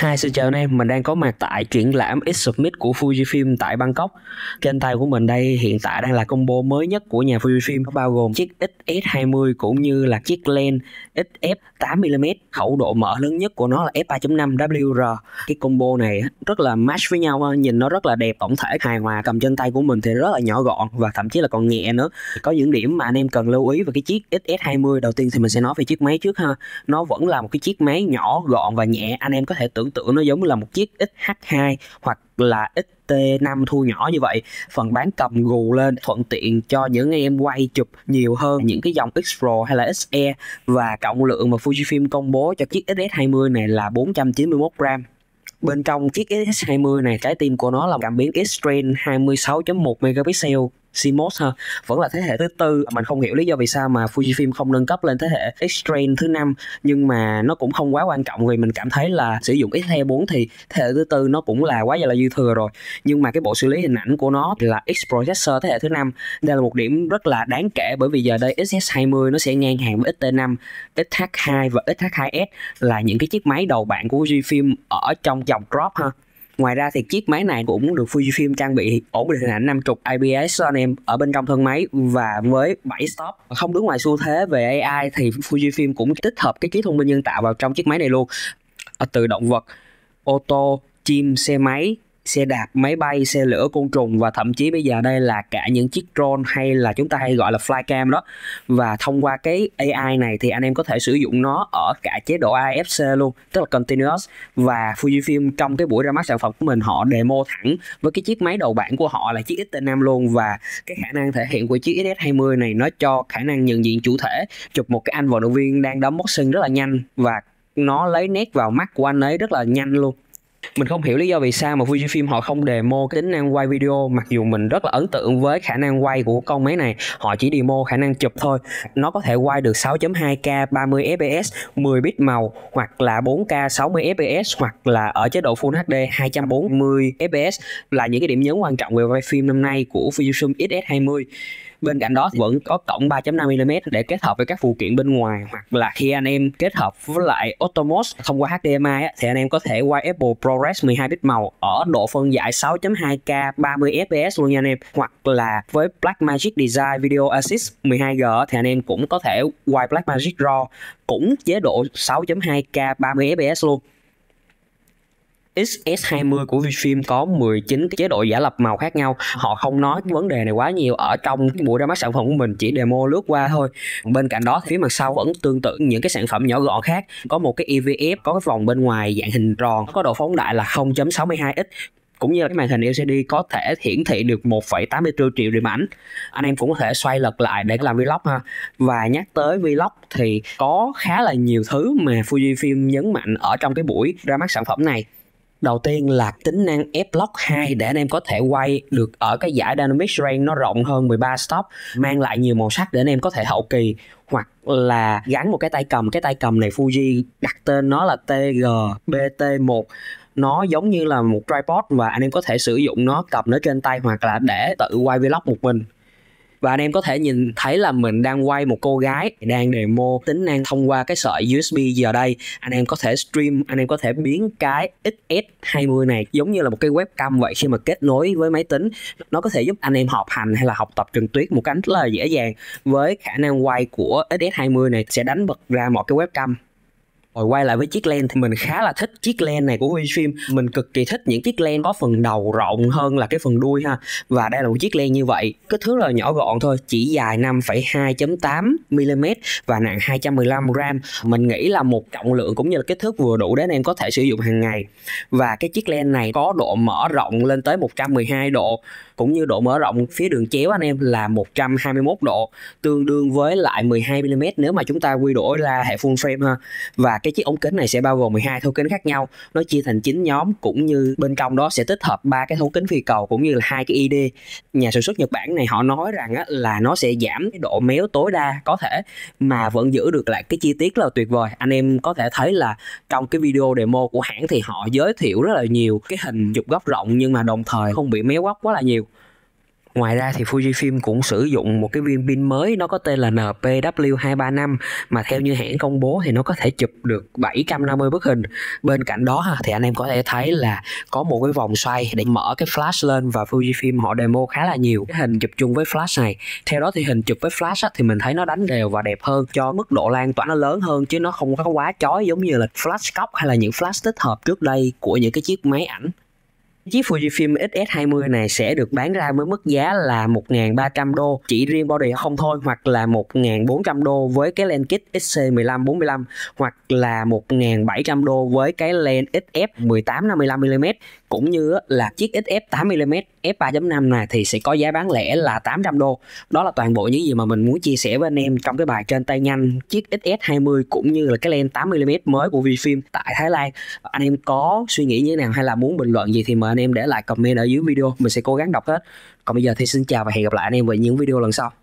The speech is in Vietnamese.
Hai xin chào anh em, mình đang có mặt tại triển lãm X Summit của Fujifilm tại Bangkok. Trên tay của mình đây hiện tại đang là combo mới nhất của nhà Fujifilm bao gồm chiếc XS20 cũng như là chiếc lens XF 8mm, khẩu độ mở lớn nhất của nó là f3.5 WR. Cái combo này rất là match với nhau, nhìn nó rất là đẹp, tổng thể hài hòa, cầm trên tay của mình thì rất là nhỏ gọn và thậm chí là còn nhẹ nữa. Có những điểm mà anh em cần lưu ý về cái chiếc XS20 đầu tiên thì mình sẽ nói về chiếc máy trước ha. Nó vẫn là một cái chiếc máy nhỏ gọn và nhẹ, anh em có thể tưởng tưởng tượng nó giống như là một chiếc XH2 hoặc là XT5 thu nhỏ như vậy phần bán cầm gù lên thuận tiện cho những anh em quay chụp nhiều hơn những cái dòng X Pro hay là XE và trọng lượng mà Fujifilm công bố cho chiếc xs 20 này là 491 gram Bên trong chiếc xs 20 này trái tim của nó là cảm biến X-Train 26.1 megapixel CMOS ha vẫn là thế hệ thứ tư à, mình không hiểu lý do vì sao mà Fujifilm không nâng cấp lên thế hệ X-Train thứ năm nhưng mà nó cũng không quá quan trọng vì mình cảm thấy là sử dụng x 4 thì thế hệ thứ tư nó cũng là quá giờ là dư thừa rồi nhưng mà cái bộ xử lý hình ảnh của nó là X processor thế hệ thứ năm đây là một điểm rất là đáng kể bởi vì giờ đây XS20 nó sẽ ngang hàng với XT5 XH2 và XH2S là những cái chiếc máy đầu bạn của Fujifilm ở trong dòng crop ha Ngoài ra thì chiếc máy này cũng được Fujifilm trang bị ổn định hình ảnh 50 IPS anh em ở bên trong thân máy và với 7 stop không đứng ngoài xu thế về AI thì Fujifilm cũng tích hợp cái trí thông minh nhân tạo vào trong chiếc máy này luôn. Ờ, từ động vật, ô tô, chim, xe máy, xe đạp máy bay xe lửa côn trùng và thậm chí bây giờ đây là cả những chiếc drone hay là chúng ta hay gọi là flycam đó và thông qua cái AI này thì anh em có thể sử dụng nó ở cả chế độ AFC luôn tức là continuous và Fujifilm trong cái buổi ra mắt sản phẩm của mình họ demo thẳng với cái chiếc máy đầu bảng của họ là chiếc X5 luôn và cái khả năng thể hiện của chiếc XS20 này nó cho khả năng nhận diện chủ thể chụp một cái anh vận động viên đang đấm boxing rất là nhanh và nó lấy nét vào mắt của anh ấy rất là nhanh luôn mình không hiểu lý do vì sao mà Fujifilm họ không demo cái tính năng quay video mặc dù mình rất là ấn tượng với khả năng quay của con máy này họ chỉ demo khả năng chụp thôi nó có thể quay được 6.2K 30 fps 10 bit màu hoặc là 4K 60 fps hoặc là ở chế độ Full HD 240 fps là những cái điểm nhấn quan trọng về quay phim năm nay của Fujifilm XS20 bên cạnh đó vẫn có cổng 3.5mm để kết hợp với các phụ kiện bên ngoài hoặc là khi anh em kết hợp với lại Otomos thông qua HDMI thì anh em có thể quay Apple ProRes 12 bit màu ở độ phân giải 6.2K 30 fps luôn nha anh em hoặc là với Blackmagic Design Video Assist 12G thì anh em cũng có thể quay Blackmagic RAW cũng chế độ 6.2K 30 fps luôn XS20 của Vfilm có 19 cái chế độ giả lập màu khác nhau. Họ không nói cái vấn đề này quá nhiều ở trong buổi ra mắt sản phẩm của mình chỉ demo lướt qua thôi. Bên cạnh đó phía mặt sau vẫn tương tự những cái sản phẩm nhỏ gọn khác. Có một cái EVF, có cái vòng bên ngoài dạng hình tròn, có độ phóng đại là 0.62x cũng như là cái màn hình LCD có thể hiển thị được 1,84 triệu điểm ảnh anh em cũng có thể xoay lật lại để làm vlog ha và nhắc tới vlog thì có khá là nhiều thứ mà Fujifilm nhấn mạnh ở trong cái buổi ra mắt sản phẩm này đầu tiên là tính năng f Lock 2 để anh em có thể quay được ở cái giải Dynamic Range nó rộng hơn 13 stop mang lại nhiều màu sắc để anh em có thể hậu kỳ hoặc là gắn một cái tay cầm cái tay cầm này Fuji đặt tên nó là TG-BT1 nó giống như là một tripod và anh em có thể sử dụng nó cầm nó trên tay hoặc là để tự quay vlog một mình và anh em có thể nhìn thấy là mình đang quay một cô gái đang demo tính năng thông qua cái sợi USB giờ đây anh em có thể stream anh em có thể biến cái XS20 này giống như là một cái webcam vậy khi mà kết nối với máy tính nó có thể giúp anh em họp hành hay là học tập trực tuyến một cách rất là dễ dàng với khả năng quay của XS20 này sẽ đánh bật ra một cái webcam rồi quay lại với chiếc len thì mình khá là thích chiếc len này của Fujifilm mình cực kỳ thích những chiếc len có phần đầu rộng hơn là cái phần đuôi ha và đây là một chiếc len như vậy kích thước là nhỏ gọn thôi chỉ dài 5,2.8 mm và nặng 215 g mình nghĩ là một trọng lượng cũng như là kích thước vừa đủ để anh em có thể sử dụng hàng ngày và cái chiếc len này có độ mở rộng lên tới 112 độ cũng như độ mở rộng phía đường chéo anh em là 121 độ tương đương với lại 12 mm nếu mà chúng ta quy đổi ra hệ full frame ha. Và cái chiếc ống kính này sẽ bao gồm 12 thấu kính khác nhau, nó chia thành 9 nhóm cũng như bên trong đó sẽ tích hợp ba cái thấu kính phi cầu cũng như là hai cái ID. Nhà sản xuất Nhật Bản này họ nói rằng á, là nó sẽ giảm cái độ méo tối đa có thể mà vẫn giữ được lại cái chi tiết là tuyệt vời. Anh em có thể thấy là trong cái video demo của hãng thì họ giới thiệu rất là nhiều cái hình chụp góc rộng nhưng mà đồng thời không bị méo góc quá là nhiều Ngoài ra thì Fujifilm cũng sử dụng một cái viên pin mới nó có tên là NPW235 mà theo như hãng công bố thì nó có thể chụp được 750 bức hình. Bên cạnh đó thì anh em có thể thấy là có một cái vòng xoay để mở cái flash lên và Fujifilm họ demo khá là nhiều cái hình chụp chung với flash này. Theo đó thì hình chụp với flash thì mình thấy nó đánh đều và đẹp hơn cho mức độ lan tỏa nó lớn hơn chứ nó không có quá chói giống như là flash cóc hay là những flash tích hợp trước đây của những cái chiếc máy ảnh Chiếc Fujifilm XS20 này sẽ được bán ra với mức giá là 1.300 đô chỉ riêng body không thôi hoặc là 1.400 đô với cái lens kit XC1545 hoặc là 1.700 đô với cái lens XF18 55mm cũng như là chiếc XF 8mm F3.5 này thì sẽ có giá bán lẻ là 800 đô. Đó là toàn bộ những gì mà mình muốn chia sẻ với anh em trong cái bài trên tay nhanh chiếc XS20 cũng như là cái lens 8mm mới của Vfilm tại Thái Lan. Anh em có suy nghĩ như thế nào hay là muốn bình luận gì thì mời anh em để lại comment ở dưới video. Mình sẽ cố gắng đọc hết. Còn bây giờ thì xin chào và hẹn gặp lại anh em về những video lần sau.